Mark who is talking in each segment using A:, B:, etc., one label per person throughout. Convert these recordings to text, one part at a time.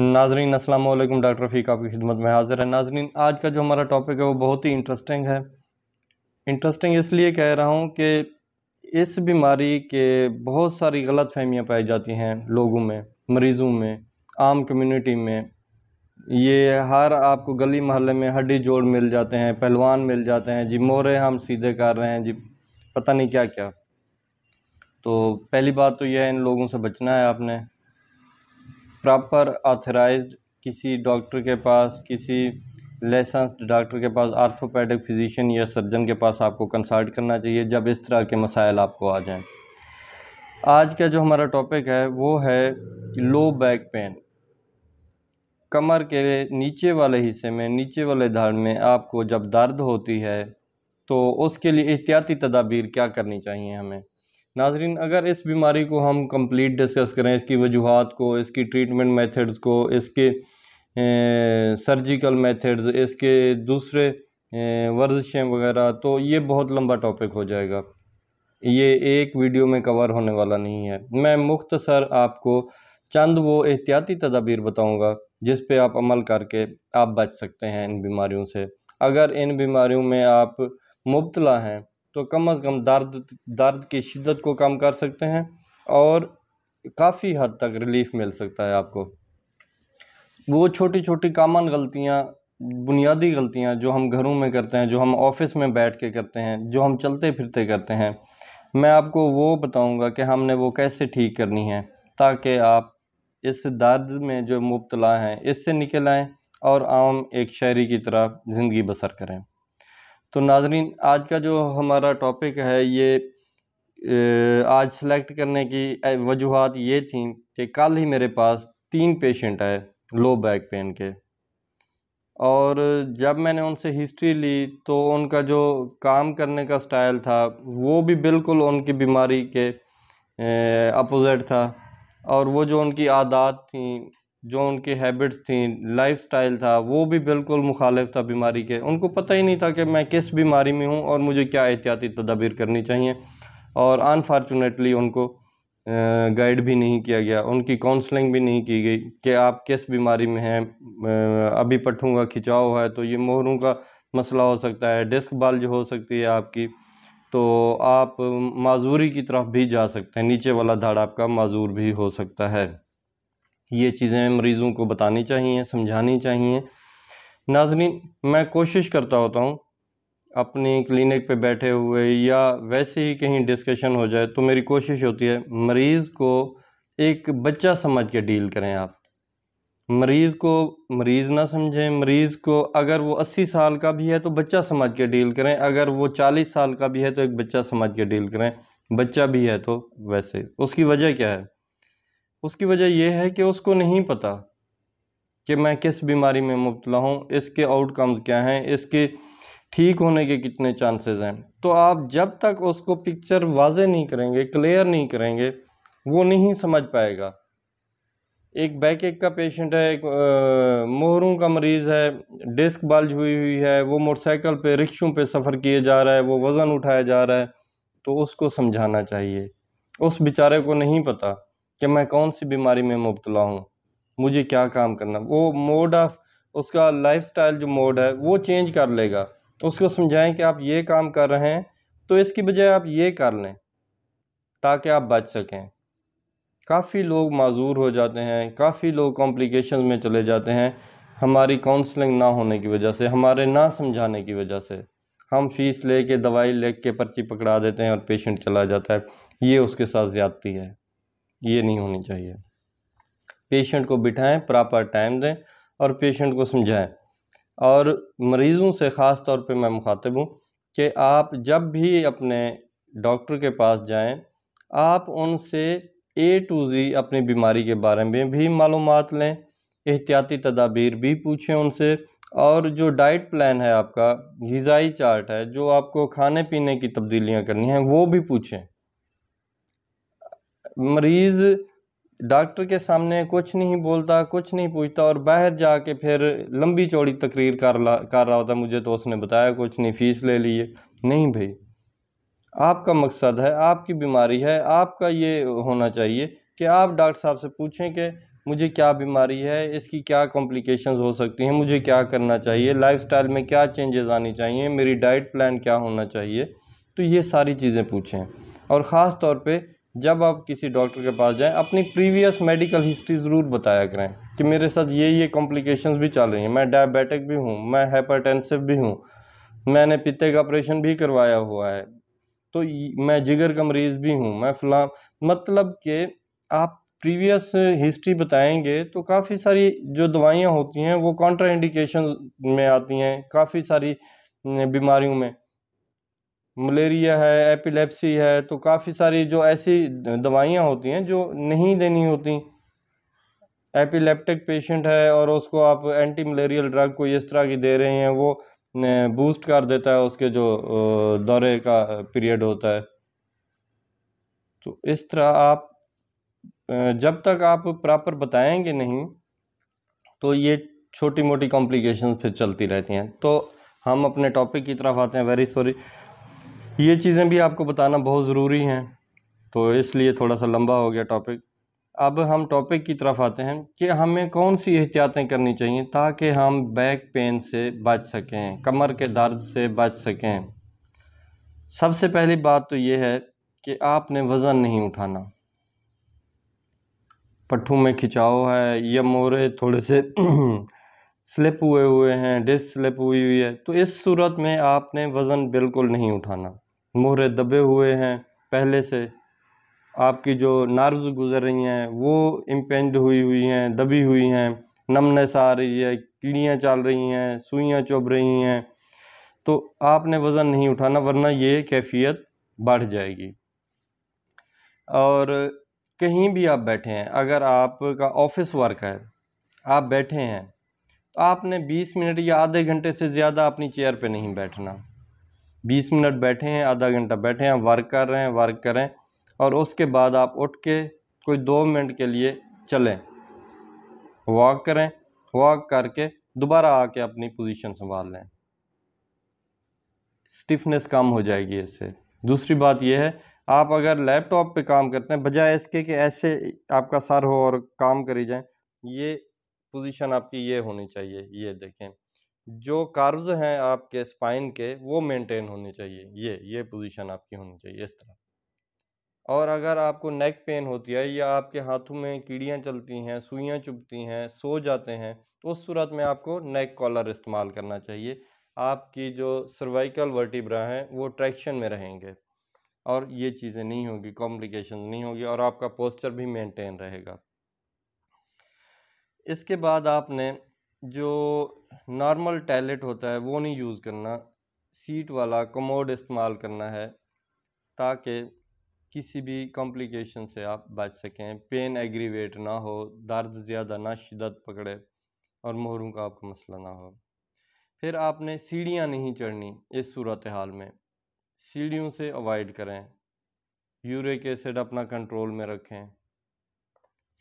A: नाजरीन असलम डॉक्टर फ़ीक आपकी खिदमत में हाजिर है नाजरीन आज का जो हमारा टॉपिक है वो बहुत ही इंटरेस्टिंग है इंटरेस्टिंग इसलिए कह रहा हूँ कि इस बीमारी के बहुत सारी गलत फहमियाँ पाई जाती हैं लोगों में मरीज़ों में आम कम्यूनिटी में ये हर आपको गली मोहल्ले में हड्डी जोड़ मिल जाते हैं पहलवान मिल जाते हैं जी मोरे हम सीधे कर रहे हैं जी पता नहीं क्या क्या तो पहली बात तो यह है इन लोगों से बचना है आपने प्रॉपर ऑथराइज्ड किसी डॉक्टर के पास किसी लाइसेंस्ड डॉक्टर के पास आर्थोपेडिक फिजिशियन या सर्जन के पास आपको कंसल्ट करना चाहिए जब इस तरह के मसाइल आपको आ जाएं आज का जो हमारा टॉपिक है वो है लो बैक पेन कमर के नीचे वाले हिस्से में नीचे वाले धड़ में आपको जब दर्द होती है तो उसके लिए एहतियाती तदाबीर क्या करनी चाहिए हमें नाजरीन अगर इस बीमारी को हम कंप्लीट डिस्कस करें इसकी वजूहत को इसकी ट्रीटमेंट मेथड्स को इसके ए, सर्जिकल मेथड्स इसके दूसरे वर्जिशें वगैरह तो ये बहुत लंबा टॉपिक हो जाएगा ये एक वीडियो में कवर होने वाला नहीं है मैं मुख्तसर आपको चंद वो एहतियाती तदाबीर बताऊँगा जिस पर आप अमल करके आप बच सकते हैं इन बीमारी से अगर इन बीमारी में आप मुबतला हैं तो कम अज़ कम दर्द दर्द की शिद्दत को कम कर सकते हैं और काफ़ी हद तक रिलीफ मिल सकता है आपको वो छोटी छोटी कामन गलतियाँ बुनियादी गलतियाँ जो हम घरों में करते हैं जो हम ऑफिस में बैठ के करते हैं जो हम चलते फिरते करते हैं मैं आपको वो बताऊंगा कि हमने वो कैसे ठीक करनी है ताकि आप इस दर्द में जो मुबतला हैं इससे निकल आएँ और आम एक शायरी की तरह ज़िंदगी बसर करें तो नाजरीन आज का जो हमारा टॉपिक है ये आज सेलेक्ट करने की वजूहत ये थी कि कल ही मेरे पास तीन पेशेंट आए लो बैक पेन के और जब मैंने उनसे हिस्ट्री ली तो उनका जो काम करने का स्टाइल था वो भी बिल्कुल उनकी बीमारी के अपोज़िट था और वो जो उनकी आदत थी जो उनकी हैबिट्स थी लाइफ स्टाइल था वो भी बिल्कुल मुखालिफ था बीमारी के उनको पता ही नहीं था कि मैं किस बीमारी में हूँ और मुझे क्या एहतियाती तदाबीर करनी चाहिए और अनफॉर्चुनेटली उनको गाइड भी नहीं किया गया उनकी काउंसलिंग भी नहीं की गई कि आप किस बीमारी में हैं अभी पट्ठों का खिंचाव है तो ये मोहरों का मसला हो सकता है डिस्क बाल जो हो सकती है आपकी तो आप माजूरी की तरफ भी जा सकते हैं नीचे वाला धाड़ आपका माजूर भी हो सकता है ये चीज़ें मरीज़ों को बतानी चाहिए समझानी चाहिए नाजरीन मैं कोशिश करता होता हूँ अपनी क्लिनिक पे बैठे हुए या वैसे ही कहीं डिस्कशन हो जाए तो मेरी कोशिश होती है मरीज़ को एक बच्चा समझ के डील करें आप मरीज़ को मरीज़ ना समझें मरीज़ को अगर वो 80 साल का भी है तो बच्चा समझ के डील करें अगर वो 40 साल का भी है तो एक बच्चा समझ के डील करें बच्चा भी है तो वैसे उसकी वजह क्या है उसकी वजह यह है कि उसको नहीं पता कि मैं किस बीमारी में मुबतला हूँ इसके आउटकम्स क्या हैं इसके ठीक होने के कितने चांसेस हैं तो आप जब तक उसको पिक्चर वाजे नहीं करेंगे क्लियर नहीं करेंगे वो नहीं समझ पाएगा एक बैक एक का पेशेंट है एक मोहरों का मरीज़ है डिस्क बल्ज हुई हुई है वो मोटरसाइकिल पे रिक्शों पे सफ़र किए जा रहा है वो वज़न उठाया जा रहा है तो उसको समझाना चाहिए उस बेचारे को नहीं पता कि मैं कौन सी बीमारी में मुबतला हूँ मुझे क्या काम करना वो मोड ऑफ उसका लाइफस्टाइल जो मोड है वो चेंज कर लेगा तो उसको समझाएं कि आप ये काम कर रहे हैं तो इसकी बजाय आप ये कर लें ताकि आप बच सकें काफ़ी लोग माजूर हो जाते हैं काफ़ी लोग कॉम्प्लिकेशन में चले जाते हैं हमारी काउंसलिंग ना होने की वजह से हमारे ना समझाने की वजह से हम फीस ले दवाई ले के पर्ची पकड़ा देते हैं और पेशेंट चला जाता है ये उसके साथ ज़्यादती है ये नहीं होनी चाहिए पेशेंट को बिठाएं प्रॉपर टाइम दें और पेशेंट को समझाएं और मरीज़ों से ख़ास तौर पे मैं मुखातिब हूँ कि आप जब भी अपने डॉक्टर के पास जाएं आप उनसे ए टू ज़ी अपनी बीमारी के बारे में भी मालूम लें एहतियाती तदाबीर भी पूछें उनसे और जो डाइट प्लान है आपका गज़ाई चार्ट है जो आपको खाने पीने की तब्दीलियाँ करनी हैं वो भी पूछें मरीज़ डॉक्टर के सामने कुछ नहीं बोलता कुछ नहीं पूछता और बाहर जाके फिर लंबी चौड़ी तकरीर कर ला कर रहा होता मुझे तो उसने बताया कुछ नहीं फ़ीस ले लिए नहीं भाई आपका मकसद है आपकी बीमारी है आपका ये होना चाहिए कि आप डॉक्टर साहब से पूछें कि मुझे क्या बीमारी है इसकी क्या कॉम्प्लिकेशंस हो सकती हैं मुझे क्या करना चाहिए लाइफस्टाइल में क्या चेंजेस आनी चाहिए मेरी डाइट प्लान क्या होना चाहिए तो ये सारी चीज़ें पूछें और ख़ास तौर पे जब आप किसी डॉक्टर के पास जाएं अपनी प्रीवियस मेडिकल हिस्ट्री ज़रूर बताया करें कि मेरे साथ ये ये कॉम्प्लिकेशंस भी चल रही हैं मैं डायबिटिक भी हूँ मैं हाइपरटेंसिव भी हूँ मैंने पित्ते का ऑपरेशन भी करवाया हुआ है तो मैं जिगर का मरीज़ भी हूँ मैं फिलहाल मतलब कि आप प्रीवियस हिस्ट्री बताएंगे तो काफ़ी सारी जो दवाइयाँ होती हैं वो कॉन्ट्रा इंडिकेशन में आती हैं काफ़ी सारी बीमारियों में मलेरिया है एपिलेप्सी है तो काफ़ी सारी जो ऐसी दवाइयाँ होती हैं जो नहीं देनी होती एपिलेप्टिक पेशेंट है और उसको आप एंटी मलेरियल ड्रग कोई इस तरह की दे रहे हैं वो बूस्ट कर देता है उसके जो दौरे का पीरियड होता है तो इस तरह आप जब तक आप प्रॉपर बताएंगे नहीं तो ये छोटी मोटी कॉम्प्लिकेशन फिर चलती रहती हैं तो हम अपने टॉपिक की तरफ आते हैं वेरी सॉरी ये चीज़ें भी आपको बताना बहुत ज़रूरी हैं तो इसलिए थोड़ा सा लंबा हो गया टॉपिक अब हम टॉपिक की तरफ आते हैं कि हमें कौन सी एहतियातें करनी चाहिए ताकि हम बैक पेन से बच सकें कमर के दर्द से बच सकें सबसे पहली बात तो ये है कि आपने वज़न नहीं उठाना पट्ठू में खिंचाव है या मोरे थोड़े से स्लिप हुए हुए हैं डिस्क स्लिप हुई हुई है तो इस सूरत में आपने वज़न बिल्कुल नहीं उठाना मोहरे दबे हुए हैं पहले से आपकी जो नर्व्स गुज़र रही हैं वो इम्पेंड हुई हुई हैं दबी हुई हैं नमनेस आ रही है कीड़ियाँ चल रही हैं सुइयाँ चुभ रही हैं तो आपने वज़न नहीं उठाना वरना ये कैफियत बढ़ जाएगी और कहीं भी आप बैठे हैं अगर आपका ऑफिस वर्क है आप बैठे हैं तो आपने 20 मिनट या आधे घंटे से ज़्यादा अपनी चेयर पे नहीं बैठना बीस मिनट बैठे हैं आधा घंटा बैठे हैं वर्क कर रहे हैं वर्क करें और उसके बाद आप उठ के कोई दो मिनट के लिए चलें वॉक करें वॉक करके दोबारा आके अपनी पोजीशन संभाल लें स्टिफनेस कम हो जाएगी इससे दूसरी बात यह है आप अगर लैपटॉप पे काम करते हैं बजाय इसके कि ऐसे आपका सर हो और काम करी जाए ये पोजीशन आपकी ये होनी चाहिए ये देखें जो कार्व्स हैं आपके स्पाइन के वो मेंटेन होने चाहिए ये ये पोजीशन आपकी होनी चाहिए इस तरह और अगर आपको नेक पेन होती है या आपके हाथों में कीड़ियाँ चलती हैं सुइयाँ चुभती हैं सो जाते हैं तो उस सूरत में आपको नेक कॉलर इस्तेमाल करना चाहिए आपकी जो सर्वाइकल वर्टिब्रा हैं वो ट्रैक्शन में रहेंगे और ये चीज़ें नहीं होगी कॉम्प्लिकेशन नहीं होगी और आपका पोस्चर भी मेंटेन रहेगा इसके बाद आपने जो नॉर्मल टैलेट होता है वो नहीं यूज़ करना सीट वाला कमोड इस्तेमाल करना है ताकि किसी भी कॉम्प्लिकेशन से आप बच सकें पेन एग्रीवेट ना हो दर्द ज़्यादा ना शिदत पकड़े और मोहरों का आपको मसला ना हो फिर आपने सीढ़ियाँ नहीं चढ़नी इस सूरत हाल में सीढ़ियों से अवॉइड करें यूरिक एसिड अपना कंट्रोल में रखें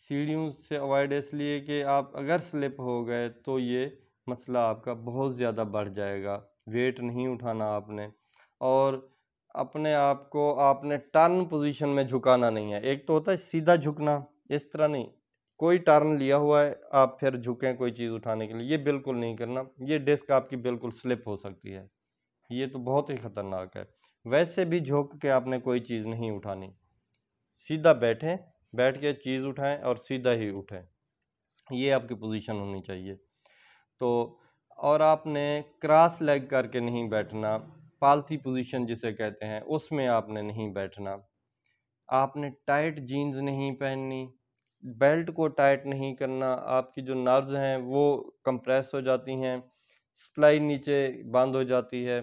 A: सीढ़ियों से अवॉइड इसलिए कि आप अगर स्लिप हो गए तो ये मसला आपका बहुत ज़्यादा बढ़ जाएगा वेट नहीं उठाना आपने और अपने आप को आपने टर्न पोजीशन में झुकाना नहीं है एक तो होता है सीधा झुकना इस तरह नहीं कोई टर्न लिया हुआ है आप फिर झुकें कोई चीज़ उठाने के लिए ये बिल्कुल नहीं करना ये डिस्क आपकी बिल्कुल स्लिप हो सकती है ये तो बहुत ही ख़तरनाक है वैसे भी झुक के आपने कोई चीज़ नहीं उठानी सीधा बैठें बैठ के चीज़ उठाएँ और सीधा ही उठें ये आपकी पोजीशन होनी चाहिए तो और आपने क्रॉस लेग करके नहीं बैठना पालथी पोजीशन जिसे कहते हैं उसमें आपने नहीं बैठना आपने टाइट जीन्स नहीं पहननी बेल्ट को टाइट नहीं करना आपकी जो नर्व्स हैं वो कंप्रेस हो जाती हैं सप्लाई नीचे बंद हो जाती है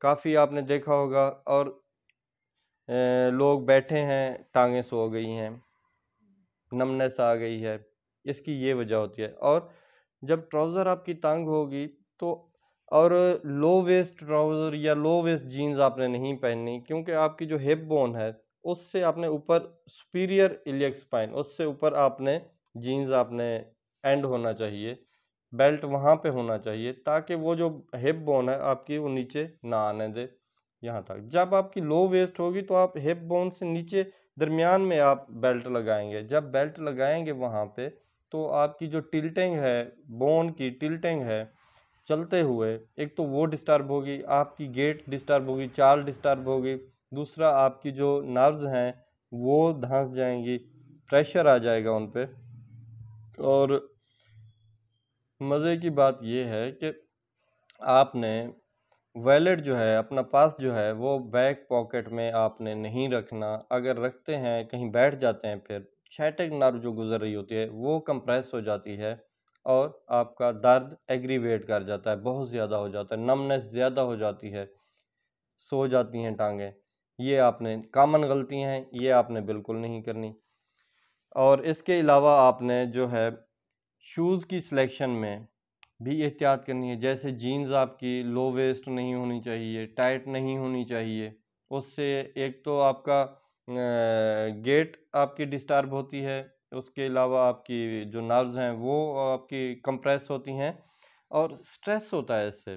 A: काफ़ी आपने देखा होगा और ए, लोग बैठे हैं टांगें सो गई हैं नमनेस आ गई है इसकी ये वजह होती है और जब ट्राउज़र आपकी तंग होगी तो और लो वेस्ट ट्राउज़र या लो वेस्ट जीन्स आपने नहीं पहननी क्योंकि आपकी जो हिप बोन है उससे आपने ऊपर सुपीरियर इलियक स्पाइन उससे ऊपर आपने जीन्स आपने एंड होना चाहिए बेल्ट वहाँ पे होना चाहिए ताकि वो जो हिप बोन है आपकी वो नीचे ना आने दे यहाँ तक जब आपकी लो वेस्ट होगी तो आप हिप बोन से नीचे दरमियान में आप बेल्ट लगाएंगे जब बेल्ट लगाएंगे वहाँ पे तो आपकी जो टिल्टिंग है बोन की टिल्टिंग है चलते हुए एक तो वो डिस्टर्ब होगी आपकी गेट डिस्टर्ब होगी चाल डिस्टर्ब होगी दूसरा आपकी जो नर्व्स हैं वो धंस जाएंगी प्रेशर आ जाएगा उन पर और मज़े की बात ये है कि आपने वैलेट जो है अपना पास जो है वो बैक पॉकेट में आपने नहीं रखना अगर रखते हैं कहीं बैठ जाते हैं फिर शैटक नर्व जो गुजर रही होती है वो कंप्रेस हो जाती है और आपका दर्द एग्रीवेट कर जाता है बहुत ज़्यादा हो जाता है नमनेस ज़्यादा हो जाती है सो जाती हैं टांगें ये आपने कामन गलतियाँ हैं ये आपने बिल्कुल नहीं करनी और इसके अलावा आपने जो है शूज़ की सिलेक्शन में भी एहतियात करनी है जैसे जीन्स आपकी लो वेस्ट नहीं होनी चाहिए टाइट नहीं होनी चाहिए उससे एक तो आपका गेट आपकी डिस्टर्ब होती है उसके अलावा आपकी जो नर्व्स हैं वो आपकी कंप्रेस होती हैं और स्ट्रेस होता है इससे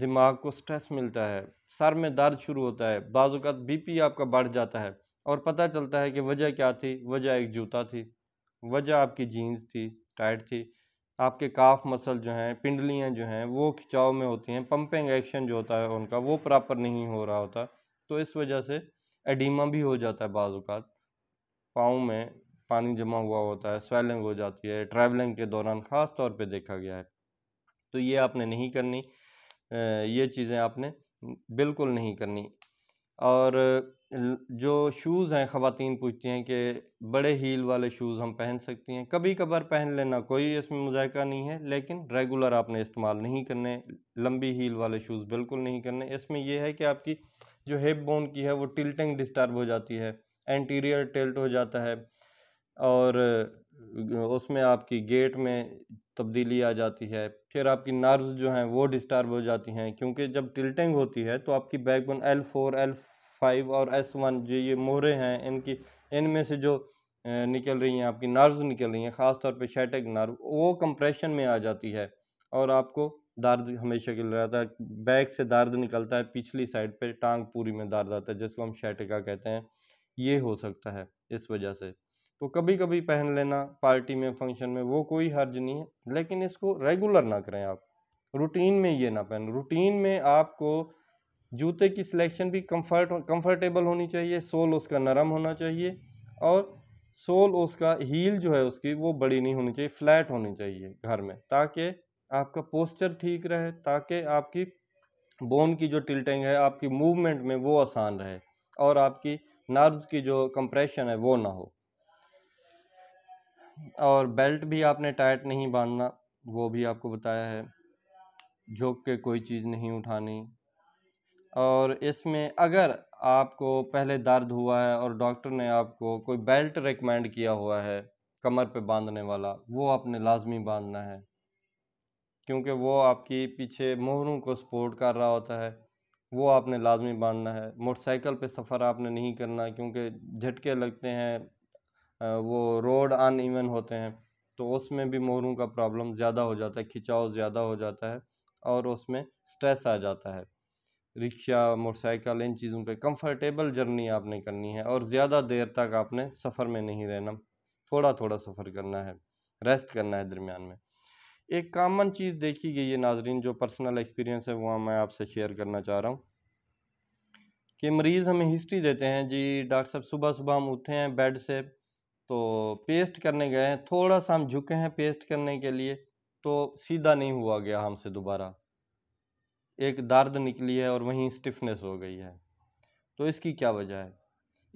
A: दिमाग को स्ट्रेस मिलता है सर में दर्द शुरू होता है बी बीपी आपका बढ़ जाता है और पता चलता है कि वजह क्या थी वजह एक जूता थी वजह आपकी जीन्स थी टाइट थी आपके काफ मसल जो हैं पिंडलियाँ जो हैं वो खिंचाव में होती हैं पंपिंग एक्शन जो होता है उनका वो प्रॉपर नहीं हो रहा होता तो इस वजह से एडीमा भी हो जाता है बाज़ात पाँव में पानी जमा हुआ होता है स्वेलिंग हो जाती है ट्रैवलिंग के दौरान ख़ास तौर पे देखा गया है तो ये आपने नहीं करनी ये चीज़ें आपने बिल्कुल नहीं करनी और जो शूज़ हैं ख़वान पूछती हैं कि बड़े हील वाले शूज़ हम पहन सकती हैं कभी कभार पहन लेना कोई इसमें मुजायका नहीं है लेकिन रेगुलर आपने इस्तेमाल नहीं करने लंबी हील वाले शूज़ बिल्कुल नहीं करने इसमें यह है कि आपकी जो हेप बोन की है वो टिल्टिंग डिस्टर्ब हो जाती है एंटीरियर टिल्ट हो जाता है और उसमें आपकी गेट में तब्दीली आ जाती है फिर आपकी नर्व्स जो हैं वो डिस्टर्ब हो जाती हैं क्योंकि जब टिल्टिंग होती है तो आपकी backbone L four L five और एस वन जो ये मोहरे हैं इनकी इनमें से जो निकल रही हैं आपकी नर्व्स निकल रही हैं ख़ासतौर पर शैटिक नर्व वो कंप्रेशन में आ जाती है और आपको दर्द हमेशा के लिए रहता है बैक से दर्द निकलता है पिछली साइड पे टांग पूरी में दर्द आता है जिसको हम शैटिका कहते हैं ये हो सकता है इस वजह से तो कभी कभी पहन लेना पार्टी में फंक्शन में वो कोई हर्ज नहीं है लेकिन इसको रेगुलर ना करें आप रूटीन में ये ना पहन रूटीन में आपको जूते की सिलेक्शन भी कम्फर्ट कम्फर्टेबल होनी चाहिए सोल उसका नरम होना चाहिए और सोल उसका हील जो है उसकी वो बड़ी नहीं होनी चाहिए फ्लैट होनी चाहिए घर में ताकि आपका पोस्चर ठीक रहे ताकि आपकी बोन की जो टिल्टिंग है आपकी मूवमेंट में वो आसान रहे और आपकी नर्व्स की जो कंप्रेशन है वो ना हो और बेल्ट भी आपने टाइट नहीं बांधना वो भी आपको बताया है झोंक के कोई चीज़ नहीं उठानी और इसमें अगर आपको पहले दर्द हुआ है और डॉक्टर ने आपको कोई बेल्ट रिकमेंड किया हुआ है कमर पे बांधने वाला वो आपने लाजमी बांधना है क्योंकि वो आपकी पीछे मोहरों को सपोर्ट कर रहा होता है वो आपने लाजमी बांधना है मोटरसाइकिल पे सफ़र आपने नहीं करना क्योंकि झटके लगते हैं वो रोड अन ईवन होते हैं तो उसमें भी मोहरों का प्रॉब्लम ज़्यादा हो जाता है खिंचाव ज़्यादा हो जाता है और उसमें स्ट्रेस आ जाता है रिक्शा मोटरसाइकिल इन चीज़ों पे कंफर्टेबल जर्नी आपने करनी है और ज़्यादा देर तक आपने सफ़र में नहीं रहना थोड़ा थोड़ा सफ़र करना है रेस्ट करना है दरमियान में एक कामन चीज़ देखी गई है नाजरीन जो पर्सनल एक्सपीरियंस है वहाँ मैं आपसे शेयर करना चाह रहा हूँ कि मरीज़ हमें हिस्ट्री देते हैं जी डॉक्टर साहब सुबह सुबह हम उठे हैं बेड से तो पेस्ट करने गए हैं थोड़ा सा हम झुके हैं पेस्ट करने के लिए तो सीधा नहीं हुआ गया हमसे दोबारा एक दर्द निकली है और वहीं स्टिफनेस हो गई है तो इसकी क्या वजह है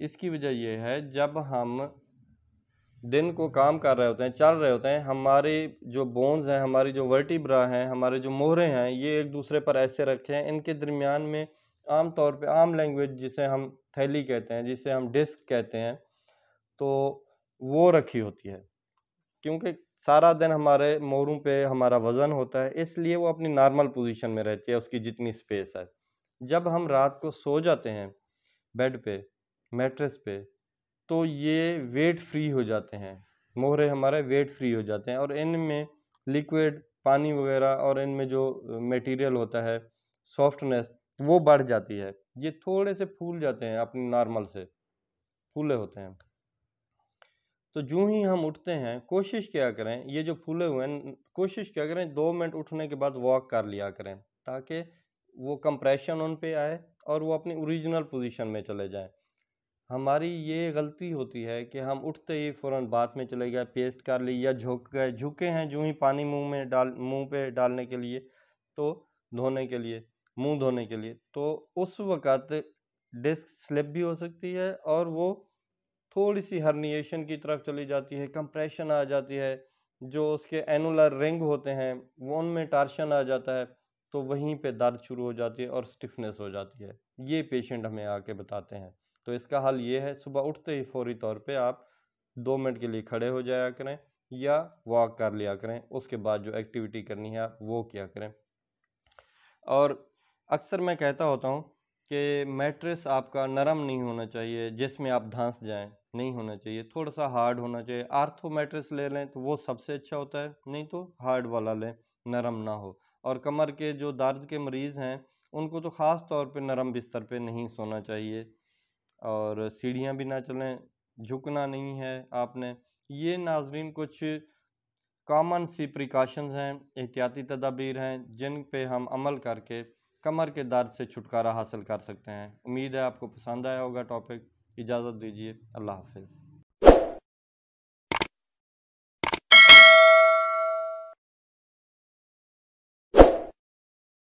A: इसकी वजह यह है जब हम दिन को काम कर रहे होते हैं चल रहे होते हैं हमारे जो बोन्स हैं हमारी जो वर्टिब्रा हैं हमारे जो मोहरे हैं ये एक दूसरे पर ऐसे रखे हैं इनके दरमियान में आम तौर पे आम लैंग्वेज जिसे हम थैली कहते हैं जिसे हम डिस्क कहते हैं तो वो रखी होती है क्योंकि सारा दिन हमारे मोरों पे हमारा वज़न होता है इसलिए वो अपनी नॉर्मल पोजीशन में रहती है उसकी जितनी स्पेस है जब हम रात को सो जाते हैं बेड पे मैट्रेस पे तो ये वेट फ्री हो जाते हैं मोहरे हमारे वेट फ्री हो जाते हैं और इनमें लिक्विड पानी वगैरह और इनमें जो मटेरियल होता है सॉफ्टनेस वो बढ़ जाती है ये थोड़े से फूल जाते हैं अपने नॉर्मल से फूले होते हैं तो जो ही हम उठते हैं कोशिश क्या करें ये जो फूले हुए हैं कोशिश क्या करें दो मिनट उठने के बाद वॉक कर लिया करें ताकि वो कंप्रेशन उन पर आए और वो अपनी ओरिजिनल पोजीशन में चले जाएं हमारी ये गलती होती है कि हम उठते ही फ़ौरन बाथ में चले गए पेस्ट कर ली या झुक गए झुके हैं जूँ ही पानी मुंह में डाल मुंह पे डालने के लिए तो धोने के लिए मुंह धोने के लिए तो उस वक़्त डिस्क स्लिप भी हो सकती है और वो थोड़ी सी हर्निएशन की तरफ चली जाती है कंप्रेशन आ जाती है जो उसके एनुलर रिंग होते हैं वो उनमें टार्शन आ जाता है तो वहीं पे दर्द शुरू हो जाती है और स्टिफनेस हो जाती है ये पेशेंट हमें आके बताते हैं तो इसका हल ये है सुबह उठते ही फौरी तौर पे आप दो मिनट के लिए खड़े हो जाया करें या वॉक कर लिया करें उसके बाद जो एक्टिविटी करनी है आप वो किया करें और अक्सर मैं कहता होता हूँ कि मैट्रेस आपका नरम नहीं होना चाहिए जिसमें आप धांस जाएं नहीं होना चाहिए थोड़ा सा हार्ड होना चाहिए आर्थो मैट्रेस ले लें तो वो सबसे अच्छा होता है नहीं तो हार्ड वाला लें नरम ना हो और कमर के जो दर्द के मरीज़ हैं उनको तो ख़ास तौर पे नरम बिस्तर पे नहीं सोना चाहिए और सीढ़ियाँ भी ना चलें झुकना नहीं है आपने ये नाजरीन कुछ कामन सी प्रिकॉशंस हैं एहतियाती तदाबीर हैं जिन पे हम अमल करके कमर के दर्द से छुटकारा हासिल कर सकते हैं उम्मीद है आपको पसंद आया होगा टॉपिक इजाज़त दीजिए अल्लाह हाफिज़